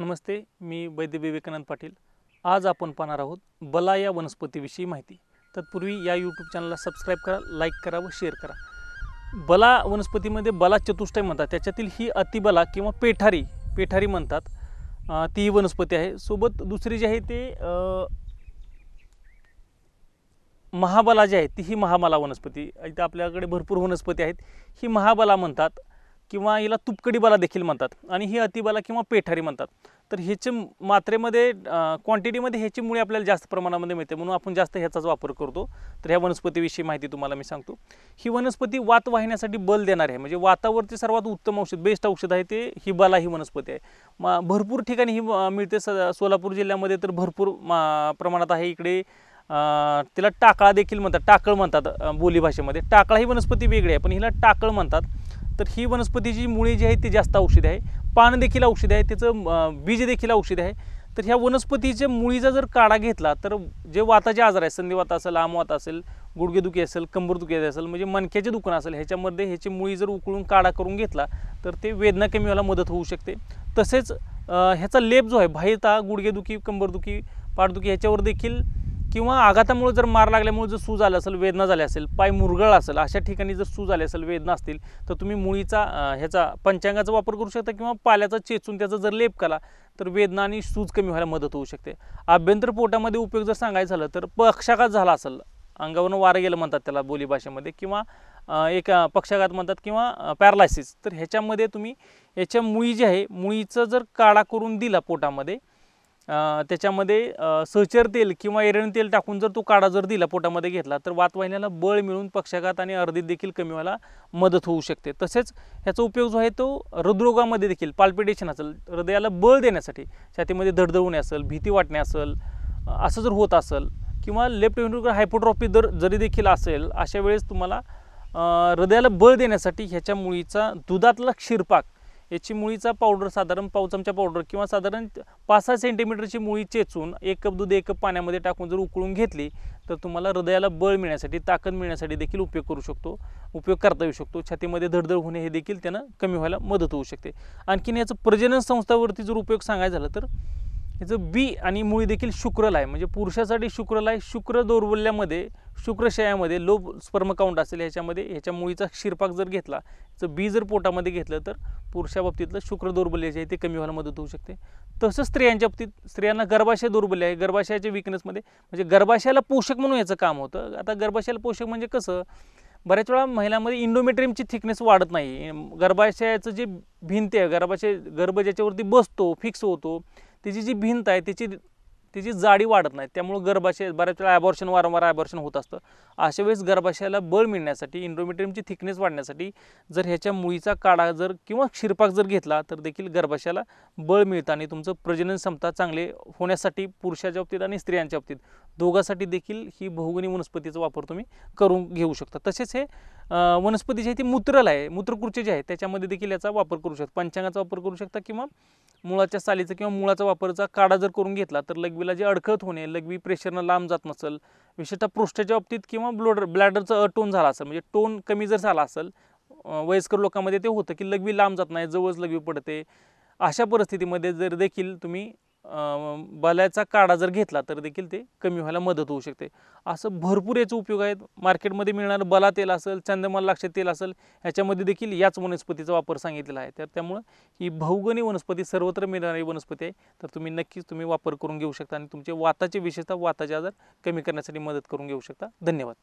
नमस्ते मी वैद्य विवेकानंद पाटील आज आपण पाहणार आहोत बला या वनस्पतीविषयी माहिती तत्पूर्वी या यूट्यूब चॅनलला सबस्क्राईब करा लाईक करा व शेअर करा बला वनस्पतीमध्ये बला चतुष्टय म्हणतात त्याच्यातील ही अतिबला किंवा पेठारी पेठारी म्हणतात ती ही वनस्पती आहे सोबत दुसरी जी आहे ते महाबला जी आहे ती ही महाबला वनस्पती इथं आपल्याकडे भरपूर वनस्पती आहेत ही महाबला म्हणतात किंवा हिला तुपकडी बाला देखील म्हणतात आणि ही अतिबाला किंवा पेठारी म्हणतात तर ह्याचे मात्रेमध्ये क्वांटिटीमध्ये ह्याची मुळे आपल्याला जास्त प्रमाणामध्ये मिळते म्हणून आपण जास्त ह्याचाच वापर करतो तर ह्या वनस्पतीविषयी माहिती तुम्हाला मी सांगतो ही वनस्पती वात वाहण्यासाठी बल देणारी आहे म्हणजे वातावरती सर्वात उत्तम औषध बेस्ट औषध आहे ते ही बाला ही वनस्पती आहे मा भरपूर ठिकाणी ही मिळते स सोलापूर जिल्ह्यामध्ये तर भरपूर मा प्रमाणात आहे इकडे तिला टाकळा देखील म्हणतात टाकळ म्हणतात बोलीभाषेमध्ये टाकळा ही वनस्पती वेगळी आहे पण हिला टाकळ म्हणतात तर ही वनस्पतीची मुळे जी आहे ती जास्त औषधी आहे पान देखील औषध आहे त्याचं बीज देखील औषध आहे तर ह्या वनस्पतीच्या मुळीचा जर काढा घेतला तर जे वाताचे आजार आहेत संधिवात असेल आमवात असेल गुडघेदुखी असेल कंबरदुखी असेल म्हणजे मणक्याचे दुखणं असेल ह्याच्यामध्ये ह्याची मुळी जर उकळून काढा करून घेतला तर ते वेदना कमी व्हायला मदत होऊ शकते तसेच ह्याचा लेप जो आहे बाह्यता गुडघेदुखी कंबरदुखी पाठदुखी ह्याच्यावर देखील किंवा आघातामुळे जर मार लागल्यामुळे जर सूज आलं असेल वेदना झाल्या असेल पाय मुरगळ असेल अशा ठिकाणी जर सूज आले असेल वेदना असतील तर तुम्ही मुळीचा ह्याचा पंचांगाचा वापर करू शकता किंवा पाल्याचा चेचून त्याचा जर लेप केला तर वेदना आणि सूज कमी व्हायला मदत होऊ शकते आभ्यंतर पोटामध्ये उपयोग जर सांगायचं झालं तर पक्षाघात झाला असेल अंगावरनं वारं गेलं म्हणतात त्याला बोली किंवा एक पक्षाघात म्हणतात किंवा पॅरालायसिस तर ह्याच्यामध्ये तुम्ही ह्याच्या मुळी जे आहे मुळीचं जर काढा करून दिला पोटामध्ये त्याच्यामध्ये सहचर तेल किंवा एरण तेल टाकून जर तो काढा जर दिला पोटामध्ये घेतला तर वातवाहिन्याला बळ मिळून पक्षाघात आणि अर्धीत देखील कमी व्हायला मदत होऊ शकते तसेच ह्याचा उपयोग जो आहे तो हृदरोगामध्ये देखील पाल्पिटेशन असेल हृदयाला बळ देण्यासाठी छातीमध्ये धडधडवणे असेल भीती वाटणे असेल असं जर होत असेल किंवा लेफ्ट व्हेंट्रिक्युलर हायपोट्रॉपी जर जरी देखील असेल अशा वेळेस तुम्हाला हृदयाला बळ देण्यासाठी ह्याच्या मुळीचा दुधातला क्षीरपाक याची मुळीचा पावडर साधारण पाव चमचा पावडर किंवा साधारण पाच सहा सेंटीमीटरची मुळी चेचून एक कप दूध एक कप पाण्यामध्ये टाकून जर उकळून घेतली तर तुम्हाला हृदयाला बळ मिळण्यासाठी ताकद मिळण्यासाठी देखील उपयोग करू शकतो उपयोग करता येऊ शकतो छातीमध्ये धडधड होणे हे देखील त्यानं कमी व्हायला मदत होऊ शकते आणखीन याचं प्रजनन संस्थावरती जर उपयोग सांगायचं झालं तर याचं बी आणि मुळी देखील आहे म्हणजे पुरुषासाठी आहे शुक्र दौर्बल्यामध्ये शुक्रशयामध्ये लो काउंट असेल ह्याच्यामध्ये ह्याच्या मुळीचा शिरपाक जर घेतला तर बी जर पोटामध्ये घेतलं तर पुरुषा शुक्र दुर्बल्य जे आहे ते कमी व्हायला मदत होऊ शकते तसंच स्त्रियांच्या बाबतीत स्त्रियांना गर्भाशय दुर्बल्य आहे गर्भाशयाच्या विकनेसमध्ये म्हणजे गर्भाशयाला पोषक म्हणून याचं काम होतं आता गर्भाशयाला पोषक म्हणजे कसं बऱ्याच वेळा महिलांमध्ये इंडोमेट्रियमची थिकनेस वाढत नाही गर्भाशयाचं जे भिंत आहे गर्भाशय गर्भ ज्याच्यावरती बसतो फिक्स होतो त्याची जी भिंत आहे त्याची त्याची जाडी वाढत नाही त्यामुळे गर्भाशय बऱ्याच वेळा ॲबॉर्शन वारंवार ॲबॉर्शन होत असतं अशा वेळेस गर्भाशयाला बळ मिळण्यासाठी इंडोमेट्रियमची थिकनेस वाढण्यासाठी जर ह्याच्या मुळीचा काढा जर किंवा क्षीरपाक जर घेतला तर देखील गर्भाशयाला बळ मिळतं आणि तुमचं प्रजनन क्षमता चांगले होण्यासाठी पुरुषाच्या बाबतीत आणि स्त्रियांच्या बाबतीत दोघांसाठी देखील ही बहुगुणी वनस्पतीचा वापर तुम्ही करून घेऊ शकता तसेच हे वनस्पती जी आहे ती मूत्रल आहे मूत्रकुर्चे जे आहे त्याच्यामध्ये देखील याचा वापर करू शकता पंचांगाचा वापर करू शकता किंवा मुळाच्या सालीचा किंवा मुळाचा वापरचा काढा जर करून घेतला तर लघवीला जे अडखळत होणे लघवी प्रेशरनं लांब जात नसेल विशेषतः पृष्ठाच्या बाबतीत किंवा ब्लोडर ब्लॅडरचा अटोन झाला असेल म्हणजे टोन कमी जर झाला असेल वयस्कर लोकांमध्ये ते होतं की लघवी लांब जात नाही जवळच लघवी पडते अशा परिस्थितीमध्ये जर देखील तुम्ही बल्याचा काढा जर घेतला तर देखील ते कमी व्हायला मदत होऊ शकते असं भरपूर याचे उपयोग आहेत मार्केटमध्ये मिळणारं बला तेल असेल चंदमाल लाक्ष तेल असेल ह्याच्यामध्ये देखील याच वनस्पतीचा वापर सांगितलेला आहे तर त्यामुळं ही भौगनी वनस्पती सर्वत्र मिळणारी वनस्पती आहे तर तुम्ही नक्कीच तुम्ही वापर करून घेऊ शकता आणि तुमचे वाताचे विशेषतः वाताचे आजार कमी करण्यासाठी मदत करून घेऊ शकता धन्यवाद